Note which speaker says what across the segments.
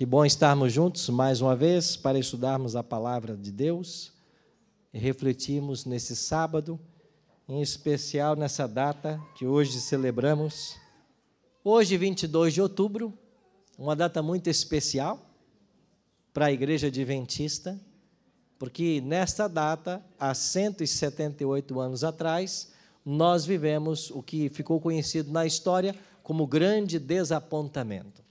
Speaker 1: Que bom estarmos juntos mais uma vez para estudarmos a palavra de Deus e refletirmos nesse sábado, em especial nessa data que hoje celebramos. Hoje, 22 de outubro, uma data muito especial para a Igreja Adventista, porque nesta data, há 178 anos atrás, nós vivemos o que ficou conhecido na história como grande desapontamento.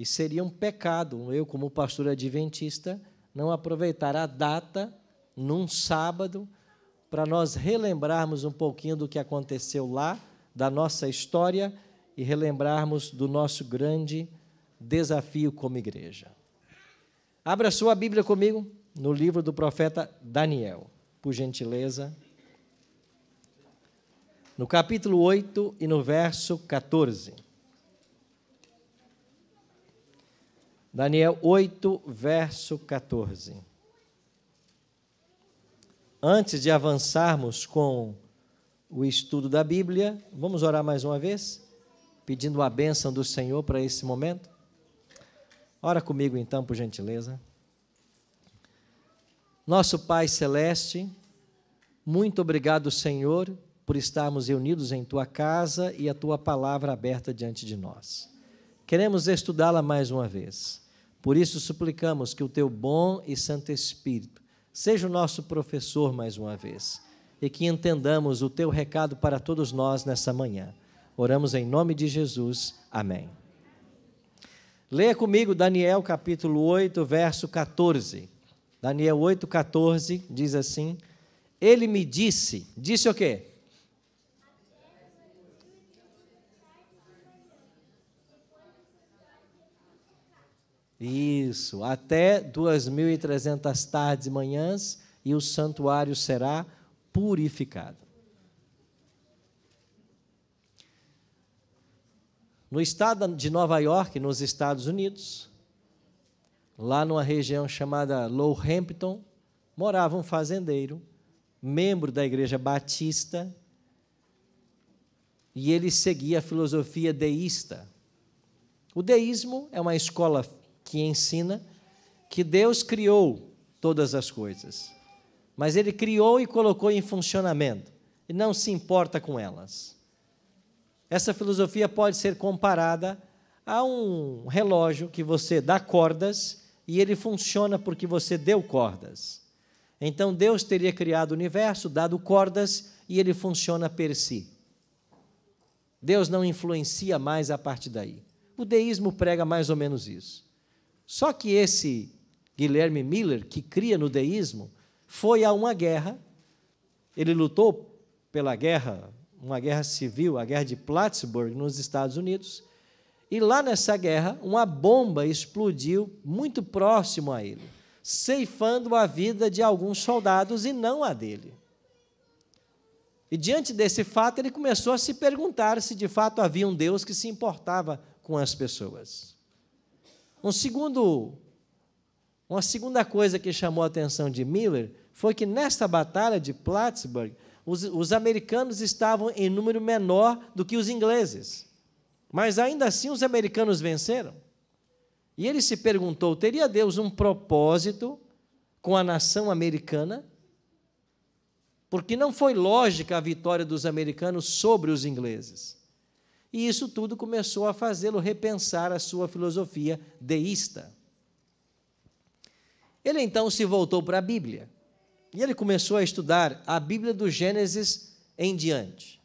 Speaker 1: E seria um pecado eu, como pastor adventista, não aproveitar a data num sábado para nós relembrarmos um pouquinho do que aconteceu lá, da nossa história e relembrarmos do nosso grande desafio como igreja. Abra sua Bíblia comigo no livro do profeta Daniel, por gentileza. No capítulo 8 e no verso 14. Daniel 8, verso 14. Antes de avançarmos com o estudo da Bíblia, vamos orar mais uma vez, pedindo a bênção do Senhor para esse momento? Ora comigo então, por gentileza. Nosso Pai Celeste, muito obrigado, Senhor, por estarmos reunidos em tua casa e a tua palavra aberta diante de nós. Queremos estudá-la mais uma vez. Por isso suplicamos que o teu bom e santo Espírito seja o nosso professor mais uma vez e que entendamos o teu recado para todos nós nessa manhã. Oramos em nome de Jesus. Amém. Leia comigo Daniel capítulo 8, verso 14. Daniel 8, 14 diz assim: Ele me disse, disse o quê? Isso, até 2.300 tardes e manhãs, e o santuário será purificado. No estado de Nova York, nos Estados Unidos, lá numa região chamada Lowhampton, morava um fazendeiro, membro da Igreja Batista, e ele seguia a filosofia deísta. O deísmo é uma escola que ensina que Deus criou todas as coisas, mas Ele criou e colocou em funcionamento e não se importa com elas. Essa filosofia pode ser comparada a um relógio que você dá cordas e ele funciona porque você deu cordas. Então Deus teria criado o universo, dado cordas e ele funciona per si. Deus não influencia mais a partir daí. O deísmo prega mais ou menos isso. Só que esse Guilherme Miller, que cria no deísmo, foi a uma guerra, ele lutou pela guerra, uma guerra civil, a guerra de Plattsburgh, nos Estados Unidos, e lá nessa guerra, uma bomba explodiu muito próximo a ele, ceifando a vida de alguns soldados e não a dele. E diante desse fato, ele começou a se perguntar se de fato havia um Deus que se importava com as pessoas. Um segundo, uma segunda coisa que chamou a atenção de Miller foi que nesta batalha de Plattsburgh, os, os americanos estavam em número menor do que os ingleses. Mas ainda assim os americanos venceram. E ele se perguntou: teria Deus um propósito com a nação americana? Porque não foi lógica a vitória dos americanos sobre os ingleses. E isso tudo começou a fazê-lo repensar a sua filosofia deísta. Ele então se voltou para a Bíblia e ele começou a estudar a Bíblia do Gênesis em diante.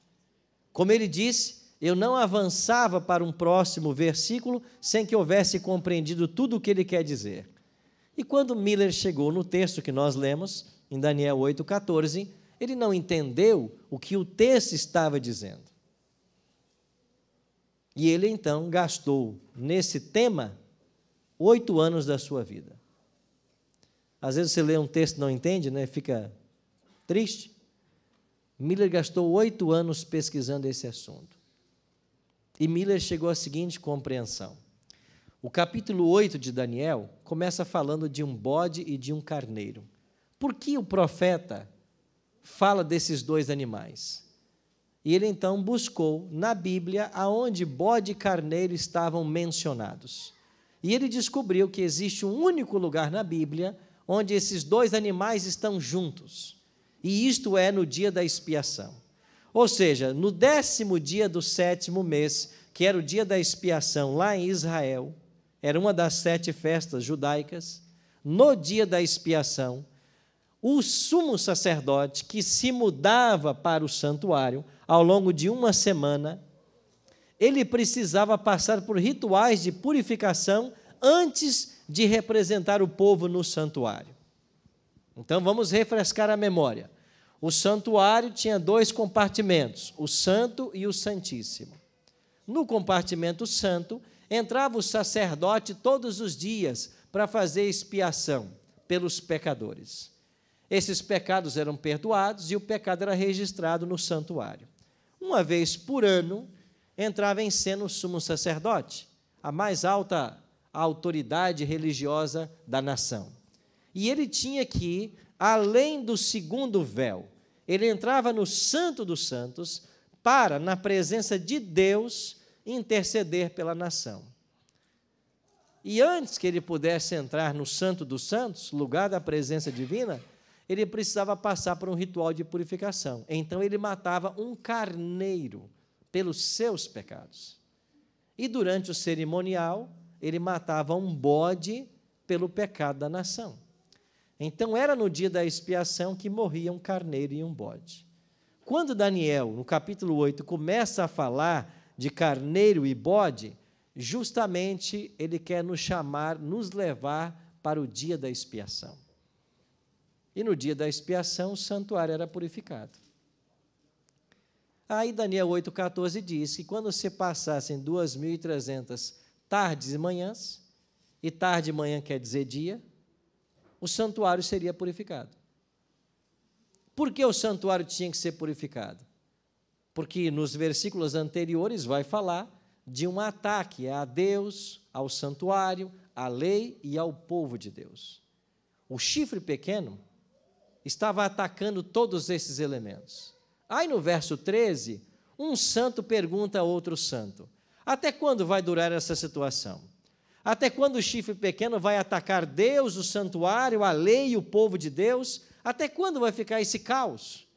Speaker 1: Como ele disse, eu não avançava para um próximo versículo sem que houvesse compreendido tudo o que ele quer dizer. E quando Miller chegou no texto que nós lemos, em Daniel 8,14, ele não entendeu o que o texto estava dizendo. E ele então gastou nesse tema oito anos da sua vida. Às vezes você lê um texto e não entende, né? fica triste. Miller gastou oito anos pesquisando esse assunto. E Miller chegou à seguinte compreensão: o capítulo 8 de Daniel começa falando de um bode e de um carneiro. Por que o profeta fala desses dois animais? E ele então buscou na Bíblia aonde bode e carneiro estavam mencionados. E ele descobriu que existe um único lugar na Bíblia onde esses dois animais estão juntos. E isto é no dia da expiação. Ou seja, no décimo dia do sétimo mês, que era o dia da expiação lá em Israel, era uma das sete festas judaicas, no dia da expiação, o sumo sacerdote que se mudava para o santuário ao longo de uma semana, ele precisava passar por rituais de purificação antes de representar o povo no santuário. Então vamos refrescar a memória. O santuário tinha dois compartimentos, o santo e o santíssimo. No compartimento santo entrava o sacerdote todos os dias para fazer expiação pelos pecadores. Esses pecados eram perdoados e o pecado era registrado no santuário. Uma vez por ano entrava em cena o sumo sacerdote, a mais alta autoridade religiosa da nação. E ele tinha que ir além do segundo véu. Ele entrava no Santo dos Santos para, na presença de Deus, interceder pela nação. E antes que ele pudesse entrar no Santo dos Santos, lugar da presença divina, ele precisava passar por um ritual de purificação. Então ele matava um carneiro pelos seus pecados. E durante o cerimonial, ele matava um bode pelo pecado da nação. Então era no dia da expiação que morria um carneiro e um bode. Quando Daniel, no capítulo 8, começa a falar de carneiro e bode, justamente ele quer nos chamar, nos levar para o dia da expiação. E no dia da expiação, o santuário era purificado. Aí Daniel 8,14 diz que quando se passassem 2.300 tardes e manhãs, e tarde e manhã quer dizer dia, o santuário seria purificado. Por que o santuário tinha que ser purificado? Porque nos versículos anteriores vai falar de um ataque a Deus, ao santuário, à lei e ao povo de Deus. O chifre pequeno estava atacando todos esses elementos. Aí no verso 13, um santo pergunta a outro santo: Até quando vai durar essa situação? Até quando o chifre pequeno vai atacar Deus, o santuário, a lei e o povo de Deus? Até quando vai ficar esse caos?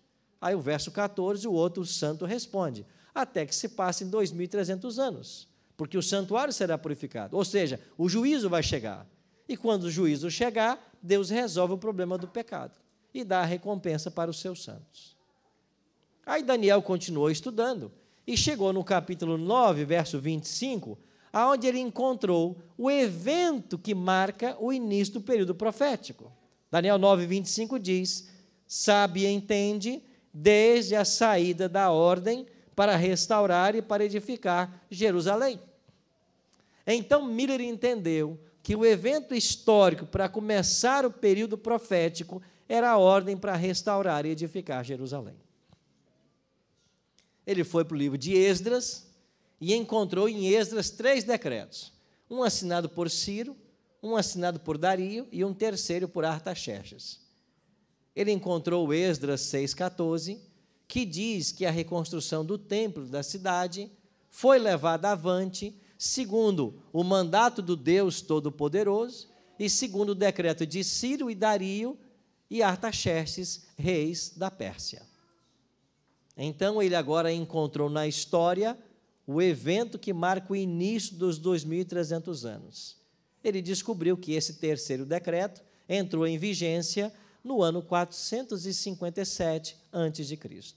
Speaker 1: Aí o verso 14, o outro santo responde: Até que se passem 2.300 anos, porque o santuário será purificado. Ou seja, o juízo vai chegar. E quando o juízo chegar, Deus resolve o problema do pecado e dá a recompensa para os seus santos. Aí Daniel continuou estudando e chegou no capítulo 9, verso 25, aonde ele encontrou o evento que marca o início do período profético. Daniel 9, 25 diz: Sabe e entende, desde a saída da ordem para restaurar e para edificar Jerusalém. Então Miller entendeu que o evento histórico para começar o período profético era a ordem para restaurar e edificar Jerusalém. Ele foi para o livro de Esdras e encontrou em Esdras três decretos: um assinado por Ciro, um assinado por Dario e um terceiro por Artaxerxes. Ele encontrou Esdras 6,14, que diz que a reconstrução do templo da cidade foi levada avante segundo o mandato do Deus Todo-Poderoso e segundo o decreto de Ciro e Dario e Artaxerxes, reis da Pérsia. Então ele agora encontrou na história o evento que marca o início dos 2300 anos. Ele descobriu que esse terceiro decreto entrou em vigência no ano 457 a.C.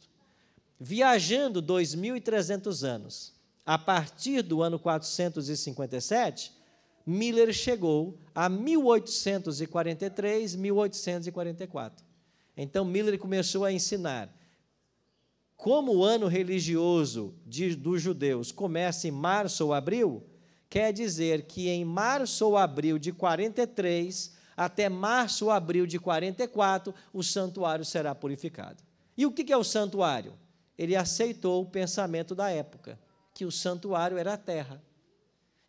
Speaker 1: Viajando 2300 anos, a partir do ano 457, Miller chegou a 1843, 1844. Então Miller começou a ensinar como o ano religioso de, dos judeus começa em março ou abril, quer dizer que em março ou abril de 43 até março ou abril de 44 o santuário será purificado. E o que é o santuário? Ele aceitou o pensamento da época, que o santuário era a terra.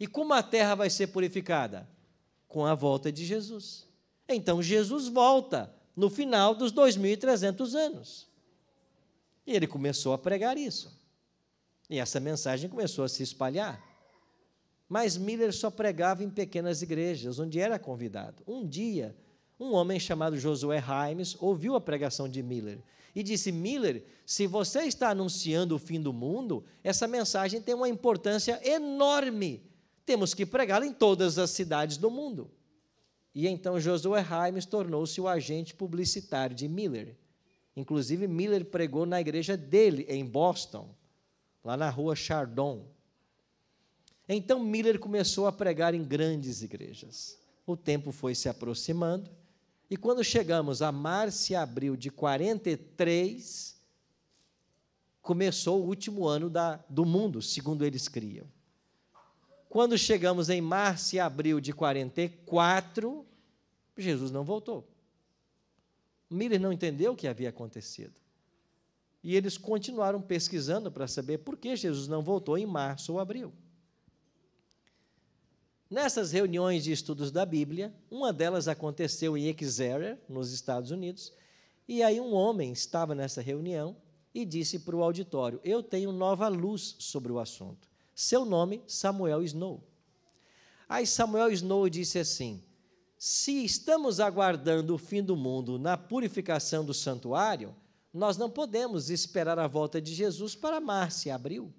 Speaker 1: E como a terra vai ser purificada? Com a volta de Jesus. Então Jesus volta no final dos 2.300 anos. E ele começou a pregar isso. E essa mensagem começou a se espalhar. Mas Miller só pregava em pequenas igrejas, onde era convidado. Um dia, um homem chamado Josué Raimes ouviu a pregação de Miller e disse: Miller, se você está anunciando o fim do mundo, essa mensagem tem uma importância enorme temos que pregá-la em todas as cidades do mundo. E então Josué Himes tornou-se o agente publicitário de Miller. Inclusive, Miller pregou na igreja dele, em Boston, lá na rua Chardon. Então, Miller começou a pregar em grandes igrejas. O tempo foi se aproximando, e quando chegamos a março e abril de 43, começou o último ano da, do mundo, segundo eles criam. Quando chegamos em março e abril de 44, Jesus não voltou. Miller não entendeu o que havia acontecido. E eles continuaram pesquisando para saber por que Jesus não voltou em março ou abril. Nessas reuniões de estudos da Bíblia, uma delas aconteceu em Exeter, nos Estados Unidos, e aí um homem estava nessa reunião e disse para o auditório: Eu tenho nova luz sobre o assunto seu nome Samuel Snow. Aí Samuel Snow disse assim: se estamos aguardando o fim do mundo na purificação do santuário, nós não podemos esperar a volta de Jesus para março e abril,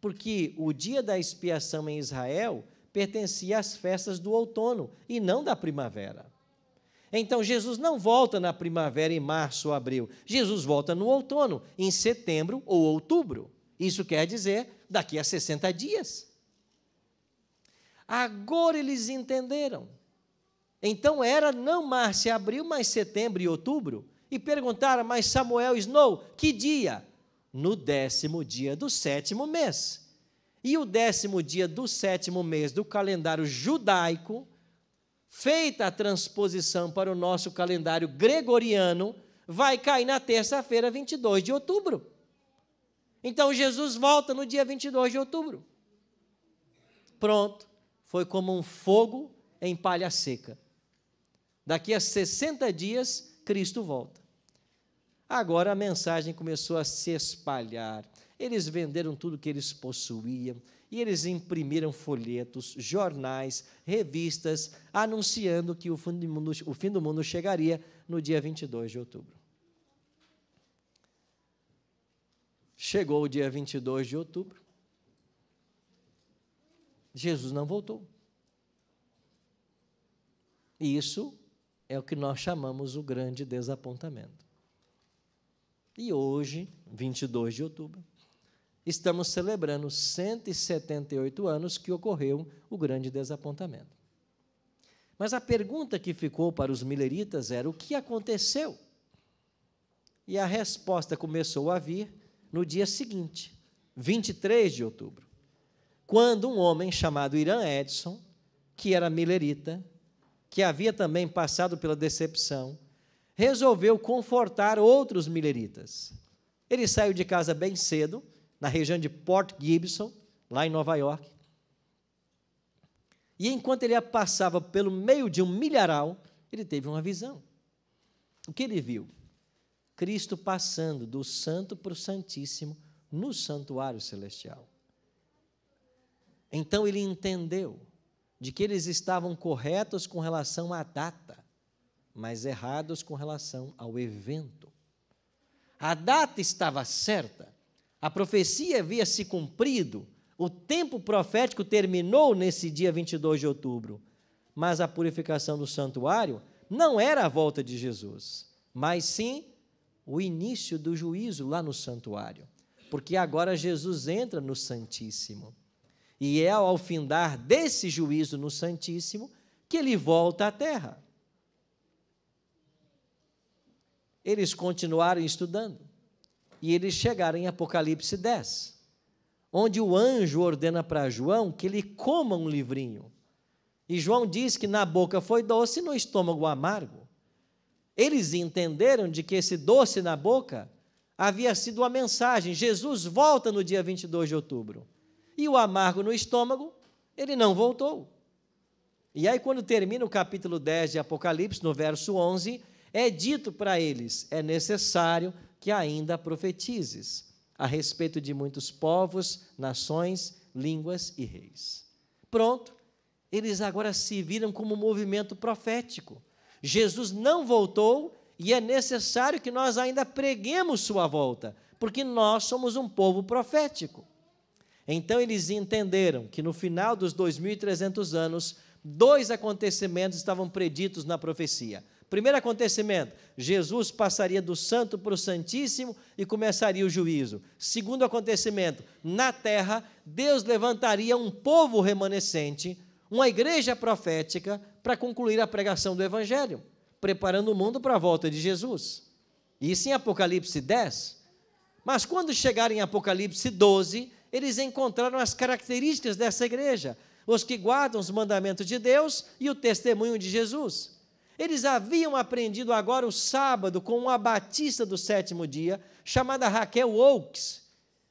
Speaker 1: porque o dia da expiação em Israel pertencia às festas do outono e não da primavera. Então Jesus não volta na primavera, em março ou abril. Jesus volta no outono, em setembro ou outubro. Isso quer dizer daqui a 60 dias. Agora eles entenderam. Então era não março e abril, mas setembro e outubro. E perguntaram, mas Samuel Snow, que dia? No décimo dia do sétimo mês. E o décimo dia do sétimo mês do calendário judaico, feita a transposição para o nosso calendário gregoriano, vai cair na terça-feira, 22 de outubro. Então Jesus volta no dia 22 de outubro. Pronto, foi como um fogo em palha seca. Daqui a 60 dias, Cristo volta. Agora a mensagem começou a se espalhar. Eles venderam tudo que eles possuíam e eles imprimiram folhetos, jornais, revistas, anunciando que o fim do mundo, fim do mundo chegaria no dia 22 de outubro. Chegou o dia 22 de outubro. Jesus não voltou. E isso é o que nós chamamos o grande desapontamento. E hoje, 22 de outubro, estamos celebrando 178 anos que ocorreu o grande desapontamento. Mas a pergunta que ficou para os mileritas era: o que aconteceu? E a resposta começou a vir no dia seguinte, 23 de outubro, quando um homem chamado Irã Edson, que era milerita, que havia também passado pela decepção, resolveu confortar outros mileritas. Ele saiu de casa bem cedo, na região de Port Gibson, lá em Nova York. E enquanto ele passava pelo meio de um milharal, ele teve uma visão. O que ele viu? Cristo passando do santo para o santíssimo no santuário celestial. Então ele entendeu de que eles estavam corretos com relação à data, mas errados com relação ao evento. A data estava certa, a profecia havia se cumprido, o tempo profético terminou nesse dia 22 de outubro, mas a purificação do santuário não era a volta de Jesus, mas sim o início do juízo lá no santuário, porque agora Jesus entra no Santíssimo. E é ao findar desse juízo no Santíssimo que ele volta à terra. Eles continuaram estudando e eles chegaram em Apocalipse 10, onde o anjo ordena para João que ele coma um livrinho. E João diz que na boca foi doce e no estômago amargo. Eles entenderam de que esse doce na boca havia sido a mensagem. Jesus volta no dia 22 de outubro. E o amargo no estômago, ele não voltou. E aí, quando termina o capítulo 10 de Apocalipse, no verso 11, é dito para eles: é necessário que ainda profetizes a respeito de muitos povos, nações, línguas e reis. Pronto, eles agora se viram como um movimento profético. Jesus não voltou e é necessário que nós ainda preguemos sua volta, porque nós somos um povo profético. Então eles entenderam que no final dos 2.300 anos, dois acontecimentos estavam preditos na profecia. Primeiro acontecimento, Jesus passaria do santo para o santíssimo e começaria o juízo. Segundo acontecimento, na terra, Deus levantaria um povo remanescente uma igreja profética para concluir a pregação do Evangelho, preparando o mundo para a volta de Jesus. Isso em Apocalipse 10. Mas quando chegaram em Apocalipse 12, eles encontraram as características dessa igreja, os que guardam os mandamentos de Deus e o testemunho de Jesus. Eles haviam aprendido agora o sábado com uma batista do sétimo dia, chamada Raquel Oaks.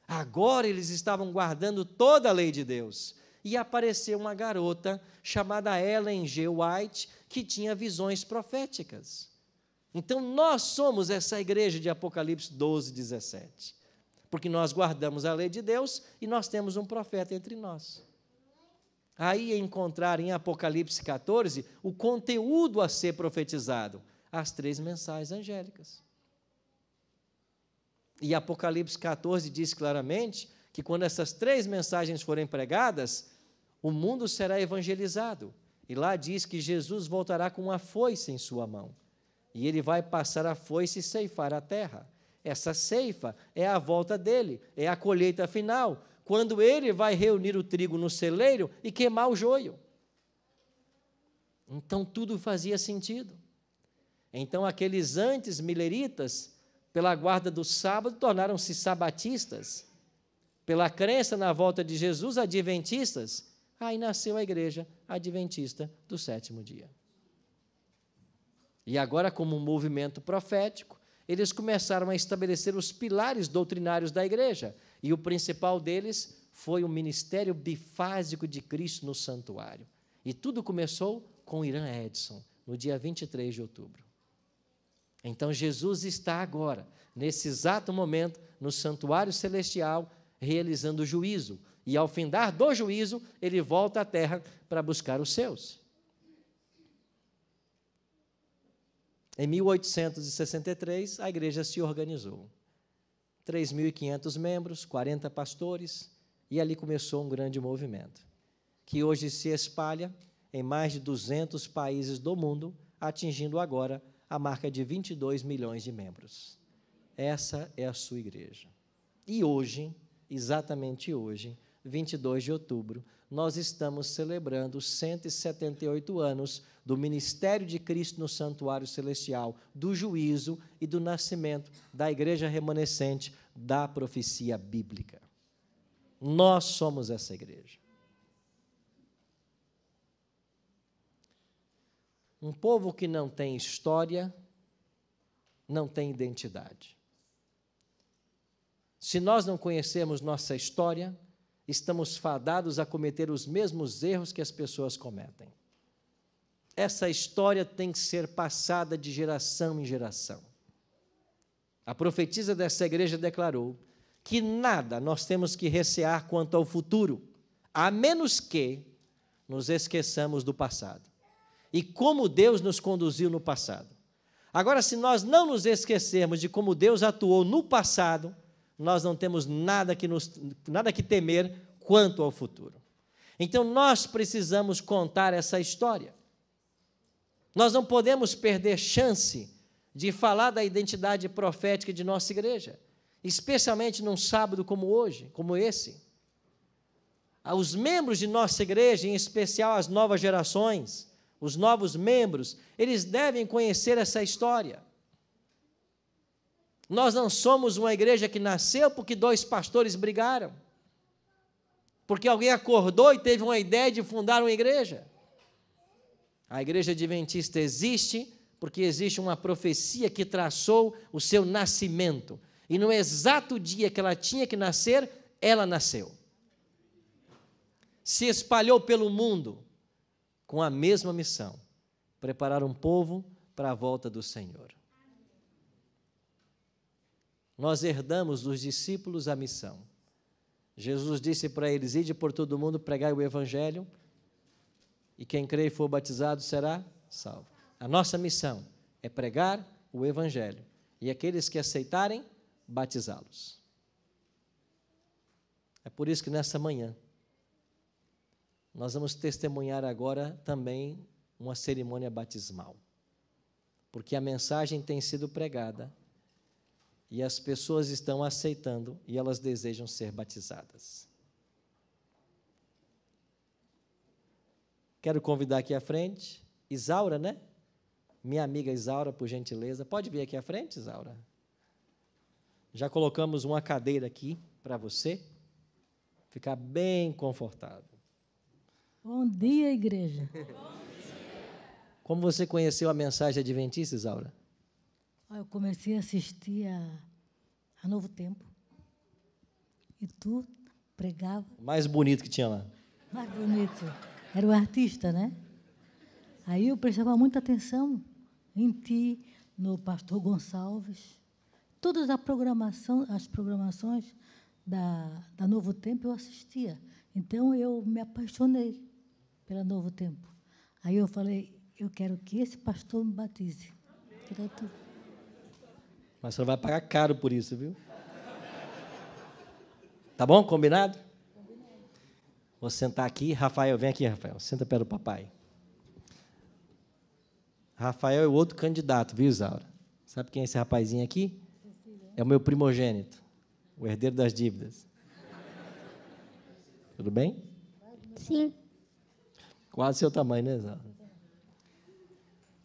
Speaker 1: Agora eles estavam guardando toda a lei de Deus e apareceu uma garota chamada Ellen G. White que tinha visões proféticas. Então nós somos essa igreja de Apocalipse 12, 17. Porque nós guardamos a lei de Deus e nós temos um profeta entre nós. Aí encontrar em Apocalipse 14 o conteúdo a ser profetizado, as três mensagens angélicas. E Apocalipse 14 diz claramente que quando essas três mensagens forem pregadas, o mundo será evangelizado. E lá diz que Jesus voltará com uma foice em sua mão. E ele vai passar a foice e ceifar a terra. Essa ceifa é a volta dele, é a colheita final, quando ele vai reunir o trigo no celeiro e queimar o joio. Então tudo fazia sentido. Então aqueles antes mileritas, pela guarda do sábado, tornaram-se sabatistas. Pela crença na volta de Jesus, adventistas Aí nasceu a igreja adventista do sétimo dia. E agora, como um movimento profético, eles começaram a estabelecer os pilares doutrinários da igreja. E o principal deles foi o ministério bifásico de Cristo no santuário. E tudo começou com Irã Edson, no dia 23 de outubro. Então Jesus está agora, nesse exato momento, no santuário celestial, realizando o juízo, e ao findar do juízo, ele volta à terra para buscar os seus. Em 1863, a igreja se organizou. 3.500 membros, 40 pastores, e ali começou um grande movimento, que hoje se espalha em mais de 200 países do mundo, atingindo agora a marca de 22 milhões de membros. Essa é a sua igreja. E hoje, exatamente hoje, 22 de outubro, nós estamos celebrando 178 anos do ministério de Cristo no Santuário Celestial, do juízo e do nascimento da igreja remanescente da profecia bíblica. Nós somos essa igreja. Um povo que não tem história, não tem identidade. Se nós não conhecermos nossa história, estamos fadados a cometer os mesmos erros que as pessoas cometem. Essa história tem que ser passada de geração em geração. A profetisa dessa igreja declarou que nada nós temos que recear quanto ao futuro, a menos que nos esqueçamos do passado e como Deus nos conduziu no passado. Agora, se nós não nos esquecermos de como Deus atuou no passado, nós não temos nada que, nos, nada que temer quanto ao futuro. Então nós precisamos contar essa história. Nós não podemos perder chance de falar da identidade profética de nossa igreja, especialmente num sábado como hoje, como esse. Os membros de nossa igreja, em especial as novas gerações, os novos membros, eles devem conhecer essa história. Nós não somos uma igreja que nasceu porque dois pastores brigaram. Porque alguém acordou e teve uma ideia de fundar uma igreja. A igreja adventista existe porque existe uma profecia que traçou o seu nascimento. E no exato dia que ela tinha que nascer, ela nasceu. Se espalhou pelo mundo com a mesma missão: preparar um povo para a volta do Senhor. Nós herdamos dos discípulos a missão. Jesus disse para eles: Ide por todo mundo, pregai o evangelho, e quem crer e for batizado será salvo. A nossa missão é pregar o evangelho e aqueles que aceitarem, batizá-los. É por isso que nessa manhã nós vamos testemunhar agora também uma cerimônia batismal. Porque a mensagem tem sido pregada e as pessoas estão aceitando e elas desejam ser batizadas. Quero convidar aqui à frente Isaura, né? Minha amiga Isaura, por gentileza. Pode vir aqui à frente, Isaura. Já colocamos uma cadeira aqui para você ficar bem confortável.
Speaker 2: Bom dia, igreja. Bom dia.
Speaker 1: Como você conheceu a mensagem adventista, Isaura?
Speaker 2: Ah, eu comecei a assistir a, a Novo Tempo. E tu pregava.
Speaker 1: Mais bonito que tinha lá.
Speaker 2: Mais bonito. Era o artista, né? Aí eu prestava muita atenção em ti, no pastor Gonçalves. Todas a programação, as programações da, da Novo Tempo eu assistia. Então eu me apaixonei pela Novo Tempo. Aí eu falei, eu quero que esse pastor me batize. Era tudo.
Speaker 1: Mas você vai pagar caro por isso, viu? Tá bom? Combinado? Vou sentar aqui. Rafael, vem aqui, Rafael. Senta perto do papai. Rafael é o outro candidato, viu, Isaura? Sabe quem é esse rapazinho aqui? É o meu primogênito, o herdeiro das dívidas. Tudo bem? Sim. Quase seu tamanho, né, Isaura?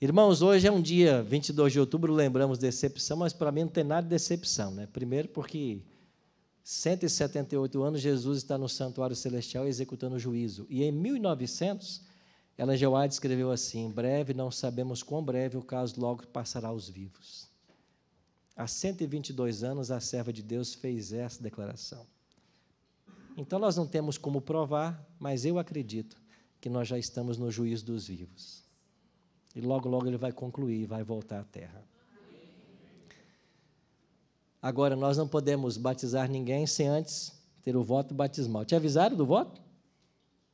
Speaker 1: Irmãos, hoje é um dia, 22 de outubro, lembramos decepção, mas para mim não tem nada de decepção. Né? Primeiro, porque 178 anos Jesus está no santuário celestial executando o juízo. E em 1900, Ellen G. White escreveu assim: em breve, não sabemos quão breve, o caso logo passará aos vivos. Há 122 anos, a serva de Deus fez essa declaração. Então, nós não temos como provar, mas eu acredito que nós já estamos no juízo dos vivos. E logo, logo ele vai concluir, vai voltar à terra. Agora, nós não podemos batizar ninguém sem antes ter o voto batismal. Te avisaram do voto?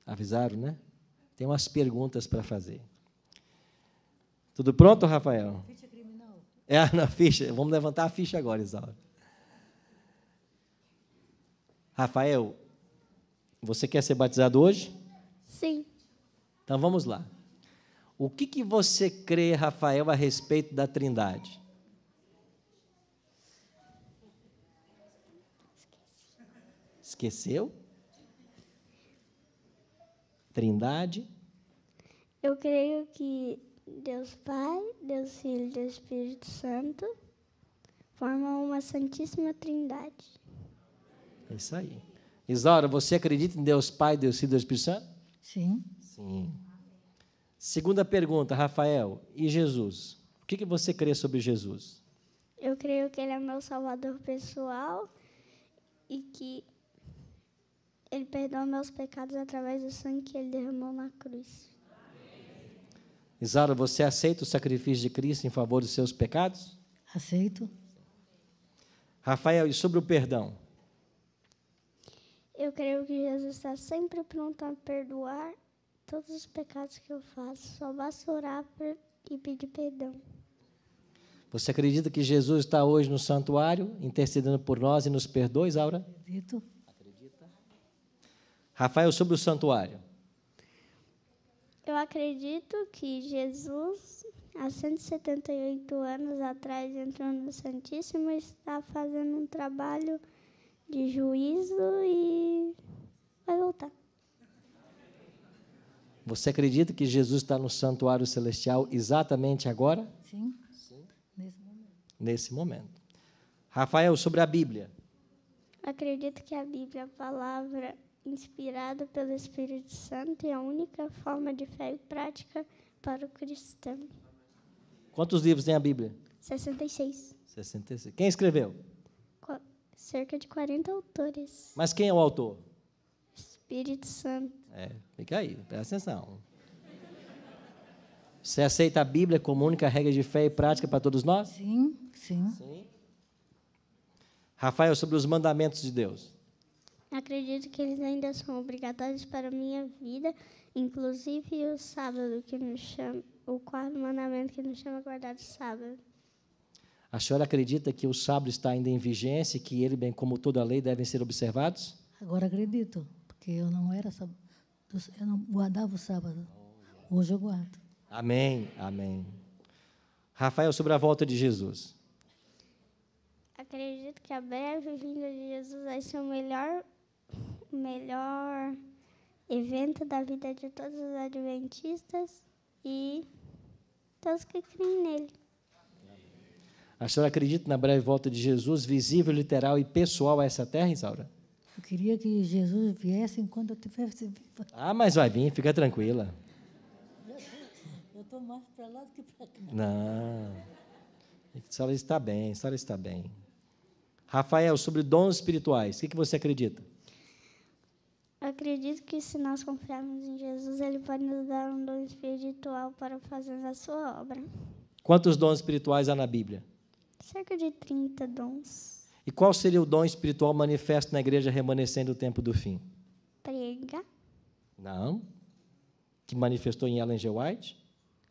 Speaker 1: Avisaram, né? Tem umas perguntas para fazer. Tudo pronto, Rafael?
Speaker 2: Ficha criminal.
Speaker 1: É, na ficha. Vamos levantar a ficha agora, Isaura. Rafael, você quer ser batizado hoje? Sim. Então vamos lá. O que, que você crê, Rafael, a respeito da Trindade? Esqueceu? Trindade?
Speaker 2: Eu creio que Deus Pai, Deus Filho e Deus Espírito Santo formam uma Santíssima Trindade.
Speaker 1: É isso aí. Isaura, você acredita em Deus Pai, Deus Filho e Deus Espírito Santo?
Speaker 2: Sim. Sim.
Speaker 1: Segunda pergunta, Rafael. E Jesus? O que, que você crê sobre Jesus?
Speaker 2: Eu creio que ele é meu salvador pessoal e que ele perdoa meus pecados através do sangue que ele derramou na cruz.
Speaker 1: Isara, você aceita o sacrifício de Cristo em favor dos seus pecados? Aceito. Rafael, e sobre o perdão?
Speaker 2: Eu creio que Jesus está sempre pronto a perdoar todos os pecados que eu faço, só basta orar e pedir perdão.
Speaker 1: Você acredita que Jesus está hoje no santuário, intercedendo por nós e nos perdoa, Aura?
Speaker 2: Acredito. Acredita?
Speaker 1: Rafael, sobre o santuário.
Speaker 2: Eu acredito que Jesus, há 178 anos atrás, entrou no Santíssimo e está fazendo um trabalho de juízo e vai voltar.
Speaker 1: Você acredita que Jesus está no santuário celestial exatamente agora?
Speaker 2: Sim. Sim. Nesse momento.
Speaker 1: Nesse momento. Rafael, sobre a Bíblia.
Speaker 2: Acredito que a Bíblia é a palavra inspirada pelo Espírito Santo e a única forma de fé e prática para o cristão.
Speaker 1: Quantos livros tem a Bíblia?
Speaker 2: 66.
Speaker 1: 66. Quem escreveu?
Speaker 2: cerca de 40 autores.
Speaker 1: Mas quem é o autor?
Speaker 2: Espírito Santo.
Speaker 1: É, fica aí, presta atenção. Você aceita a Bíblia como única regra de fé e prática para todos nós?
Speaker 2: Sim, sim. sim.
Speaker 1: Rafael, sobre os mandamentos de Deus.
Speaker 2: Acredito que eles ainda são obrigatórios para a minha vida, inclusive o sábado, que nos chama, o quarto mandamento que nos chama guardar o sábado.
Speaker 1: A senhora acredita que o sábado está ainda em vigência e que ele, bem como toda a lei, devem ser observados?
Speaker 2: Agora acredito, porque eu não era eu não guardava o sábado. Hoje eu guardo.
Speaker 1: Amém, amém. Rafael, sobre a volta de Jesus.
Speaker 2: Acredito que a breve vinda de Jesus vai ser o melhor, melhor evento da vida de todos os adventistas e todos que creem nele.
Speaker 1: A senhora acredita na breve volta de Jesus, visível, literal e pessoal a essa terra, Isaura?
Speaker 2: Eu queria que Jesus viesse enquanto eu estivesse viva.
Speaker 1: Ah, mas vai vir, fica tranquila.
Speaker 2: Eu estou mais para lá do que para
Speaker 1: cá. Não. É a senhora está bem, a senhora está bem. Rafael, sobre dons espirituais, o que você acredita?
Speaker 2: Eu acredito que se nós confiarmos em Jesus, Ele pode nos dar um dom espiritual para fazer a sua obra.
Speaker 1: Quantos dons espirituais há na Bíblia?
Speaker 2: Cerca de 30 dons.
Speaker 1: E qual seria o dom espiritual manifesto na igreja remanescente do tempo do fim?
Speaker 2: Prega.
Speaker 1: Não. Que manifestou em Ellen G. White?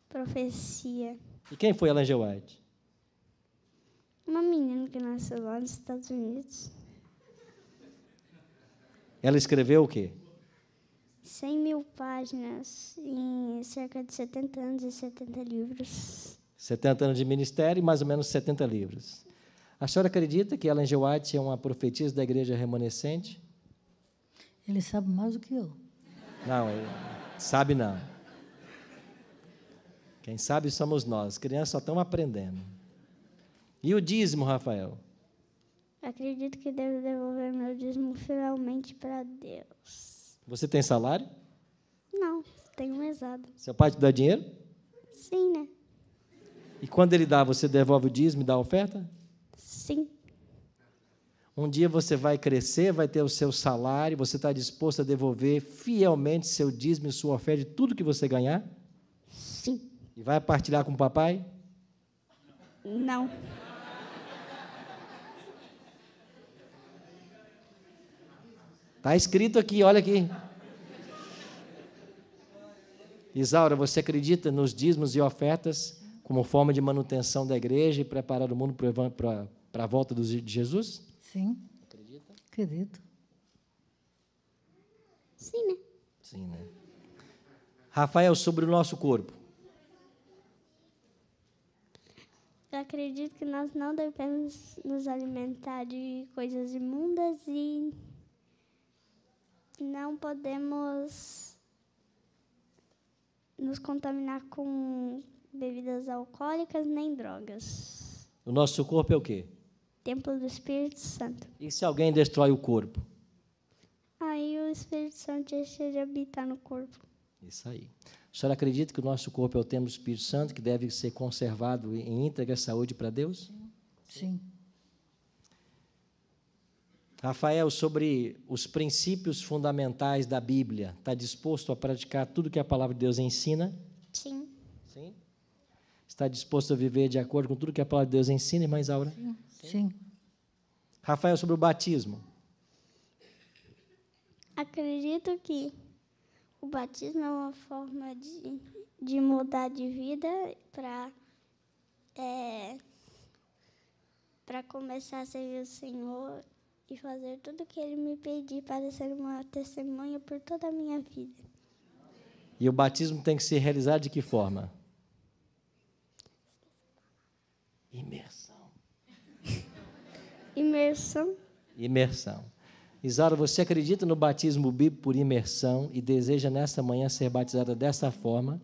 Speaker 2: Profecia.
Speaker 1: E quem foi Ellen G. White?
Speaker 2: Uma menina que nasceu lá nos Estados Unidos.
Speaker 1: Ela escreveu o quê?
Speaker 2: 100 mil páginas em cerca de 70 anos e 70 livros.
Speaker 1: 70 anos de ministério e mais ou menos 70 livros. A senhora acredita que Ellen G. White é uma profetisa da igreja remanescente?
Speaker 2: Ele sabe mais do que eu.
Speaker 1: Não, sabe não. Quem sabe somos nós. Crianças só estão aprendendo. E o dízimo, Rafael?
Speaker 2: Acredito que devo devolver meu dízimo finalmente para
Speaker 1: Deus. Você tem salário?
Speaker 2: Não, tenho mesada.
Speaker 1: Seu pai te dá dinheiro? Sim, né? E quando ele dá, você devolve o dízimo e dá a oferta? Sim. Um dia você vai crescer, vai ter o seu salário, você está disposto a devolver fielmente seu dízimo e sua oferta de tudo que você ganhar? Sim. E vai partilhar com o papai? Não. Está escrito aqui, olha aqui. Isaura, você acredita nos dízimos e ofertas como forma de manutenção da igreja e preparar o mundo para para a volta de Jesus?
Speaker 2: Sim. Acredita? Acredito. Sim, né? Sim, né?
Speaker 1: Rafael, sobre o nosso corpo.
Speaker 2: Eu acredito que nós não devemos nos alimentar de coisas imundas e não podemos nos contaminar com bebidas alcoólicas nem drogas.
Speaker 1: O nosso corpo é o quê?
Speaker 2: templo do Espírito Santo.
Speaker 1: E se alguém destrói o corpo?
Speaker 2: Aí o Espírito Santo deixa de habitar no corpo.
Speaker 1: Isso aí. A senhora acredita que o nosso corpo é o templo do Espírito Santo, que deve ser conservado em íntegra saúde para Deus? Sim. Sim. Rafael, sobre os princípios fundamentais da Bíblia, está disposto a praticar tudo que a palavra de Deus ensina? Sim. Sim? Está disposto a viver de acordo com tudo que a palavra de Deus ensina, irmã Isaura? Sim. Sim. Rafael, sobre o batismo.
Speaker 2: Acredito que o batismo é uma forma de, de mudar de vida para é, para começar a servir o Senhor e fazer tudo o que Ele me pedir para ser uma testemunha por toda a minha vida.
Speaker 1: E o batismo tem que se realizar de que forma?
Speaker 2: Imersão. Imersão.
Speaker 1: Imersão. Isaura, você acredita no batismo bíblico por imersão e deseja nesta manhã ser batizada dessa forma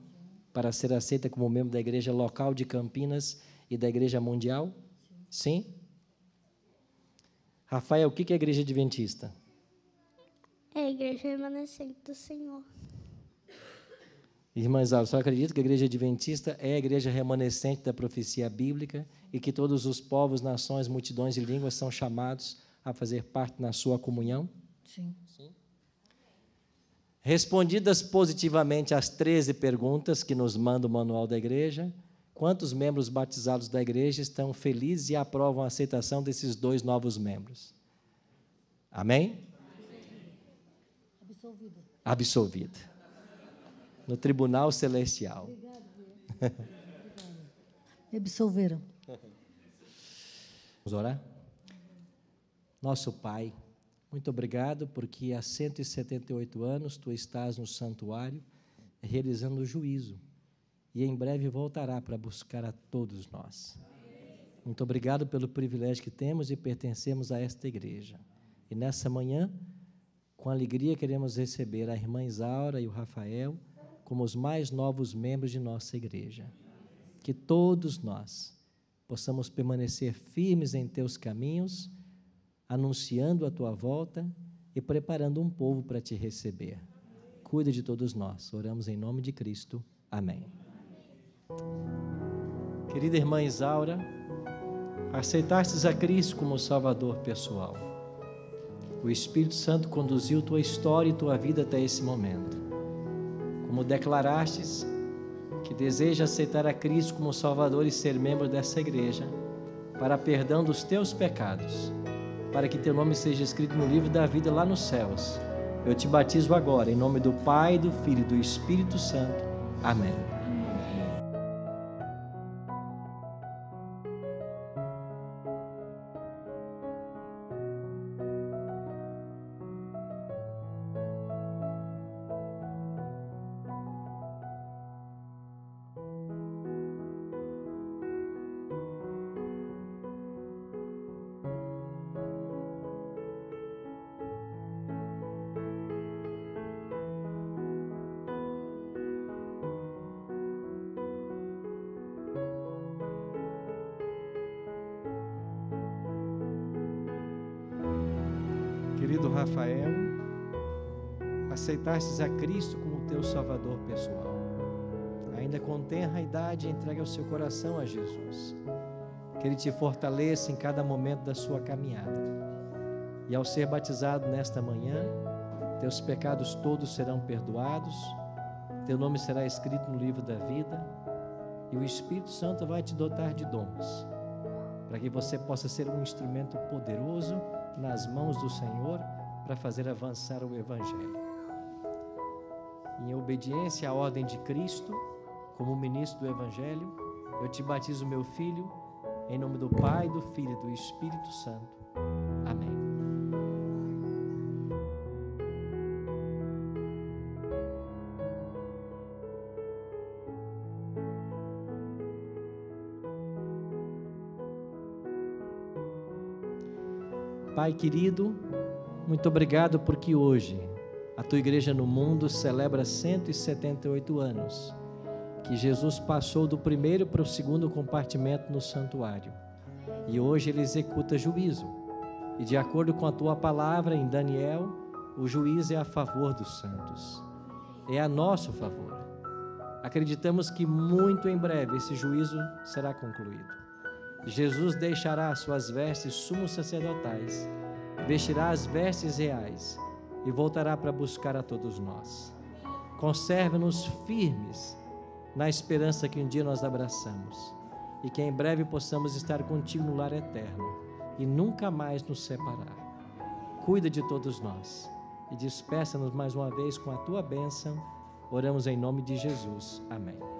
Speaker 1: para ser aceita como membro da igreja local de Campinas e da igreja mundial? Sim? Sim? Rafael, o que é a igreja adventista?
Speaker 2: É a igreja remanescente do Senhor.
Speaker 1: Irmãs, Alves, só acredito que a igreja adventista é a igreja remanescente da profecia bíblica e que todos os povos, nações, multidões e línguas são chamados a fazer parte na sua comunhão?
Speaker 2: Sim. Sim.
Speaker 1: Respondidas positivamente às 13 perguntas que nos manda o manual da igreja, quantos membros batizados da igreja estão felizes e aprovam a aceitação desses dois novos membros? Amém? Amém. Absolvida. Absolvida no tribunal celestial.
Speaker 2: Me absolveram.
Speaker 1: Vamos orar? Nosso Pai, muito obrigado porque há 178 anos tu estás no santuário realizando o juízo e em breve voltará para buscar a todos nós. Muito obrigado pelo privilégio que temos e pertencemos a esta igreja. E nessa manhã, com alegria, queremos receber a irmã Isaura e o Rafael como os mais novos membros de nossa igreja. Que todos nós possamos permanecer firmes em teus caminhos, anunciando a tua volta e preparando um povo para te receber. Cuida de todos nós. Oramos em nome de Cristo. Amém. Querida irmã Isaura, aceitastes a Cristo como Salvador pessoal. O Espírito Santo conduziu tua história e tua vida até esse momento como declarastes que deseja aceitar a Cristo como Salvador e ser membro dessa igreja, para perdão dos teus pecados, para que teu nome seja escrito no livro da vida lá nos céus. Eu te batizo agora, em nome do Pai, do Filho e do Espírito Santo. Amém. Do Rafael, aceitastes a Cristo como teu Salvador pessoal. Ainda contém a idade, entrega o seu coração a Jesus. Que Ele te fortaleça em cada momento da sua caminhada. E ao ser batizado nesta manhã, teus pecados todos serão perdoados, teu nome será escrito no livro da vida, e o Espírito Santo vai te dotar de dons, para que você possa ser um instrumento poderoso nas mãos do Senhor para fazer avançar o Evangelho. Em obediência à ordem de Cristo, como ministro do Evangelho, eu te batizo, meu filho, em nome do Pai, do Filho e do Espírito Santo. Amém. Pai querido, muito obrigado porque hoje a tua igreja no mundo celebra 178 anos que Jesus passou do primeiro para o segundo compartimento no santuário. E hoje ele executa juízo. E de acordo com a tua palavra em Daniel, o juízo é a favor dos santos. É a nosso favor. Acreditamos que muito em breve esse juízo será concluído. Jesus deixará suas vestes sumos sacerdotais vestirá as vestes reais e voltará para buscar a todos nós. Conserve-nos firmes na esperança que um dia nós abraçamos e que em breve possamos estar contigo no lar eterno e nunca mais nos separar. Cuida de todos nós e despeça-nos mais uma vez com a tua bênção. Oramos em nome de Jesus. Amém.